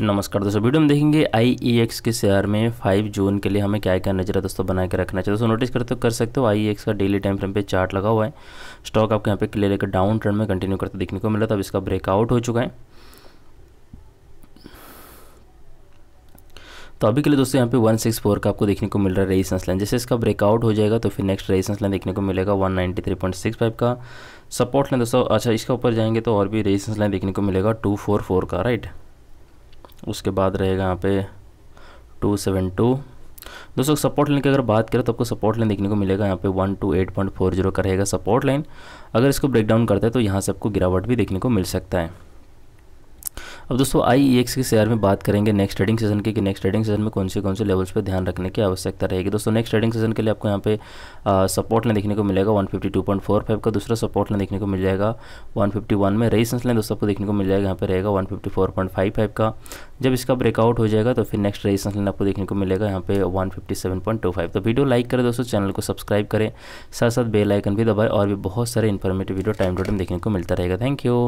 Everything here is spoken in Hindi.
नमस्कार दोस्तों वीडियो में देखेंगे आई ई एक्स के शेयर में फाइव जून के लिए हमें क्या क्या नजर दोस्तों बना के रखना चाहिए दोस्तों नोटिस करते तो कर सकते हो आई एक्स e का डेली टाइम फ्रेम पे चार्ट लगा हुआ है स्टॉक आपके यहाँ पे क्लियर लेकर डाउन ट्रेंड में कंटिन्यू करते देखने को मिला था तो अब इसका ब्रेकआउट हो चुका है तो अभी के लिए दोस्तों यहाँ पे 164 का आपको देखने को मिल रहा है रेजिस्टेंस लाइन जैसे इसका ब्रेकआउट हो जाएगा तो फिर नेक्स्ट रेजिस्टेंस लाइन देखने को मिलेगा 193.65 का सपोर्ट लाइन दोस्तों अच्छा इसके ऊपर जाएंगे तो और भी रेजिस्टेंस लाइन देखने को मिलेगा 244 का राइट उसके बाद रहेगा यहाँ पे टू सेवन टू दोस्तों सपोर्ट लाइन की अगर बात करें तो आपको सपोर्ट लाइन देखने को मिलेगा यहाँ पे one two eight point four zero का रहेगा सपोर्ट लाइन अगर इसको ब्रेकडाउन करते हैं तो यहाँ से आपको गिरावट भी देखने को मिल सकता है अब दोस्तों आई एक्स के शेयर में बात करेंगे नेक्स्ट ट्रेडिंग सेशन की कि नेक्स्ट ट्रेडिंग सेशन में कौन से कौन से लेवल्स पर ध्यान रखने की आवश्यकता रहेगी दोस्तों नेक्स्ट ट्रेडिंग सेशन के लिए आपको यहाँ पे सपोर्ट लाइन देखने को मिलेगा 152.45 का दूसरा सपोर्ट लाइन देखने को मिल जाएगा 151 में रेजिस्टेंस लाइन दोस्तों आपको देखने को मिल जाएगा यहाँ पर रहेगा फाइव का जब इसका ब्रेकआउट हो जाएगा तो फिर नेक्स्ट रेजिस्टेंस लाइन आपको देखने को मिलेगा यहाँ पे फाइव तो वीडियो लाइक करें दोस्तों चैनल को सब्सक्राइब करें साथ साथ बेल आइकन भी दबाएं और भी बहुत सारे informative video time to time देखने को मिलता रहेगा थैंक यू